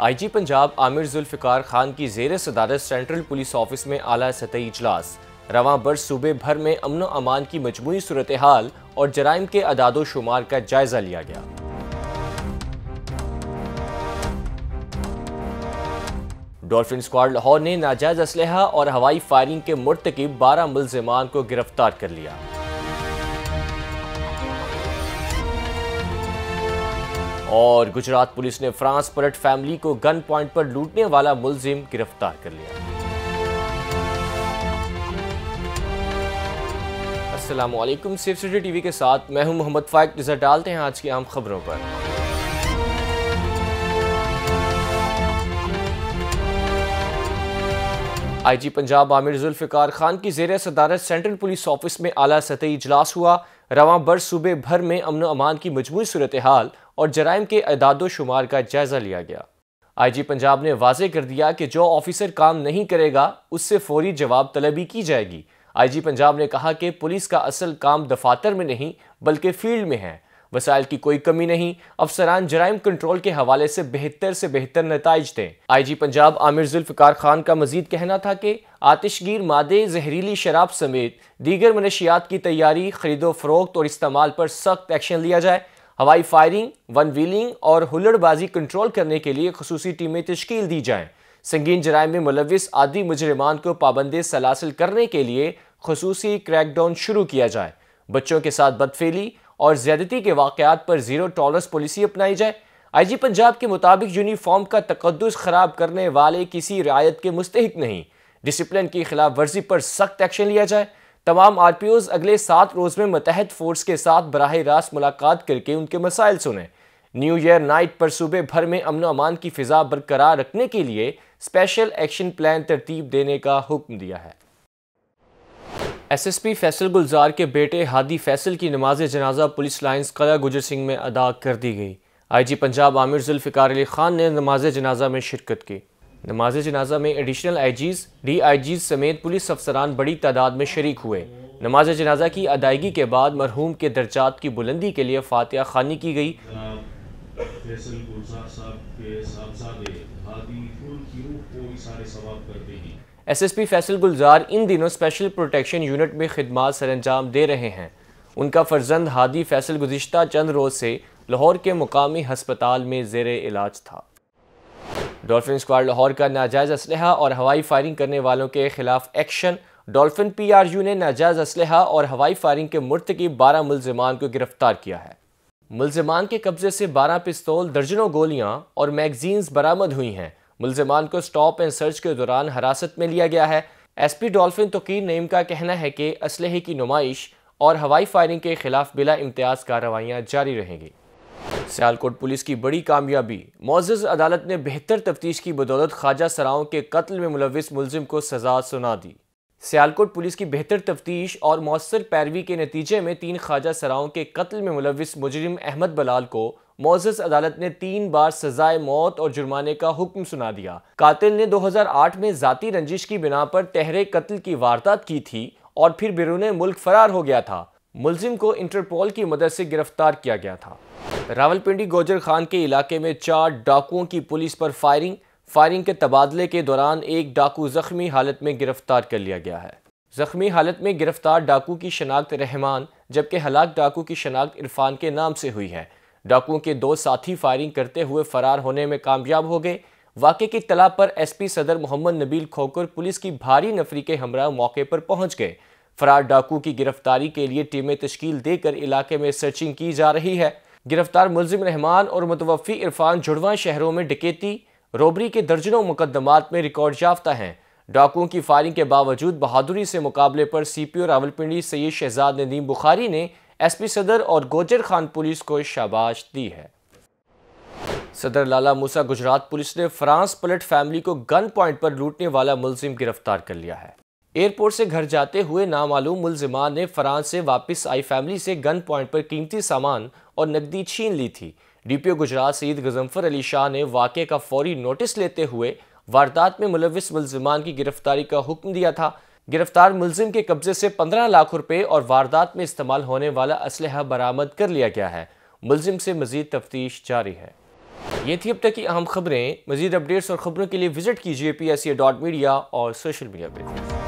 IG Punjab Aamir Zulfiqar Khan की जेर सदारत सेंट्रल पुलिस ऑफिस में आला सतही इजलास रवा बर सूबे भर में अमन अमान की मजमू सूरत हाल और जराइम के अदाद शुमार का जायजा लिया गया डॉल्फिन स्क्वाड लाहौर ने नाजायज इसलह और हवाई फायरिंग के मुरतकब बारह मुलजमान को गिरफ्तार कर लिया और गुजरात पुलिस ने फ्रांस पलट फैमिली को गन पॉइंट पर लूटने वाला मुलजिम गिरफ्तार कर लिया असलम सेफ सिटी टीवी के साथ मैं हूं मोहम्मद फाइक नजर डालते हैं आज की आम खबरों पर आईजी पंजाब आमिर जुल्फ़िकार खान की जेर सदारत सेंट्रल पुलिस ऑफिस में आला सतही इजलास हुआ रवा बर सूबे भर में अमन अमान की मजमू सूरत हाल और जराइम के अदाद शुमार का जायजा लिया गया आईजी पंजाब ने वाजे कर दिया कि जो ऑफिसर काम नहीं करेगा उससे फौरी जवाब तलबी की जाएगी आईजी पंजाब ने कहा कि पुलिस का असल काम दफातर में नहीं बल्कि फील्ड में है वसाइल की कोई कमी नहीं अफसरान जराइम कंट्रोल के हवाले से बेहतर से बेहतर नतज दें आई जी पंजाब आमिर जुल्फ़ार खान का मजीद कहना था कि आतिशगीर मादे जहरीली शराब समेत दीगर मनशियात की तैयारी खरीदो फरोख्त और इस्तेमाल पर सख्त एक्शन लिया जाए हवाई फायरिंग वन व्हीलिंग और हुल्लड़बाजी कंट्रोल करने के लिए खसूसी टीमें तश्कील दी जाएँ संगीन जराय में मुलविस आदि मुजरमान को पाबंदी सलासिल करने के लिए खसूसी क्रैकडाउन शुरू किया जाए बच्चों के साथ बदफेली और ज्यादती के वाकत पर ज़ीरो टॉलरस पॉलिसी अपनाई जाए आई जी पंजाब के मुताबिक यूनिफॉर्म का तकदस ख़राब करने वाले किसी रियायत के मुस्तक नहीं डिसिप्लिन की खिलाफ वर्जी पर सख्त एक्शन लिया जाए तमाम आर पी ओज़ अगले सात रोज़ में मतहद फोर्स के साथ बरह रास्त मुलाकात करके उनके मसाइल सुने न्यू ईयर नाइट पर सूबे भर में अमन अमान की फ़िज़ा बरकरार रखने के लिए स्पेशल एक्शन प्लान तरतीब देने का हुक्म दिया है S S P Faisal Gulzar के बेटे हादी फैसल की नमाज जनाजा पुलिस लाइन्स कला गुजर सिंह में अदा कर दी गई आई जी पंजाब आमिर जुल्फ़िकार अली ख़ान ने नमाज जनाजा में शिरकत की नमाज जनाजा में एडिशनल आईजीज डीआईजीज समेत पुलिस अफसरान बड़ी तादाद में शरीक हुए नमाज जनाजा की अदायगी के बाद मरहूम के दर्जात की बुलंदी के लिए फातह खानी की गई S S P Faisal Gulzar इन दिनों स्पेशल प्रोटेक्शन यूनिट में खदमात सरंजाम दे रहे हैं उनका फर्जंद हादी फैसल गुज्त चंद रोज़ से लाहौर के मुकामी हस्पताल में जेर इलाज था डॉल्फिन स्क्वाड लाहौर का नाजायज़ असलहा और हवाई फायरिंग करने वालों के खिलाफ action dolphin P R U ने नाजायज़ असलहा और हवाई फायरिंग के मुर्त की बारह मुलजमान को गिरफ्तार किया है मुलजमान के कब्जे से बारह पिस्तौल दर्जनों गोलियाँ और मैगजीन्स बरामद हुई हैं मुलजमान को स्टॉप एंड सर्च के दौरान हिरासत में लिया गया है S P dolphin Tauqeer Naeem का कहना है कि इसलहे की नुमाइश और हवाई फायरिंग के खिलाफ बिला इम्तियाज़ कार्रवाइयाँ जारी रहेंगी सियालकोट पुलिस की बड़ी कामयाबी मोजिज अदालत ने बेहतर तफ्तीश की बदौलत ख्वाजा सराओं के कत्ल में मुलविस मुलजिम को सजा सुना दी सियालकोट पुलिस की बेहतर तफ्तीश और मौसर पैरवी के नतीजे में तीन ख्वाजा सराओं के कत्ल में मुलविस मुजरिम अहमद बलाल को मोजस अदालत ने तीन बार सजाए मौत और जुर्माने का हुक्म सुना दिया कातिल ने 2008 में जाती रंजिश की बिना पर तहरे कत्ल की वारदात की थी और फिर बिरून मुल्क फरार हो गया था मुलजिम को इंटरपोल की मदद से गिरफ्तार किया गया था रावलपिंडी गोजर खान के इलाके में चार डाकुओं की पुलिस पर फायरिंग फायरिंग के तबादले के दौरान एक डाकू जख्मी हालत में गिरफ्तार कर लिया गया है जख्मी हालत में गिरफ्तार डाकू की शनाख्त रहमान जबकि हलाक डाकू की शनाख्त इरफान के नाम से हुई है डाकुओं के दो साथी फायरिंग करते हुए फरार होने में कामयाब हो गए वाक़े की तला पर एस पी सदर मोहम्मद नबील खोकर पुलिस की भारी नफरी के हमरा मौके पर पहुंच गए फरार डाकू की गिरफ्तारी के लिए टीमें तश्कील देकर इलाके में सर्चिंग की जा रही है गिरफ्तार मुलजिम रहमान और मुतवफ़ी इरफान जुड़वा शहरों में डकेती रोबरी के दर्जनों मुकदमात में रिकॉर्ड याफ्ता हैं डाकुओं की फायरिंग के बावजूद बहादुरी से मुकाबले पर C P O Rawalpindi Syed Shahzad Nadeem Bukhari ने एस पी सदर और गोजर खान पुलिस को शाबाश दी है सदर लाला मूसा गुजरात पुलिस ने फ्रांस पलट फैमिली को गन पॉइंट पर लूटने वाला मुलजिम गिरफ्तार कर लिया है एयरपोर्ट से घर जाते हुए नामालूम मुलजिमान ने फ्रांस से वापस आई फैमिली से गन पॉइंट पर कीमती सामान और नकदी छीन ली थी डीपीओ गुजरात सईद गजम्फर अली शाह ने वाक़े का फौरी नोटिस लेते हुए वारदात में मुलविस मुलजिमान की गिरफ्तारी का हुक्म दिया था गिरफ्तार मुलजिम के कब्जे से पंद्रह लाख रुपये और वारदात में इस्तेमाल होने वाला इसल बरामद कर लिया गया है मुलजिम से मजीद तफ्तीश जारी है ये थी अब तक की अहम खबरें मजीद अपडेट्स और खबरों के लिए विजिट कीजिए पी एस डॉट मीडिया और सोशल मीडिया पर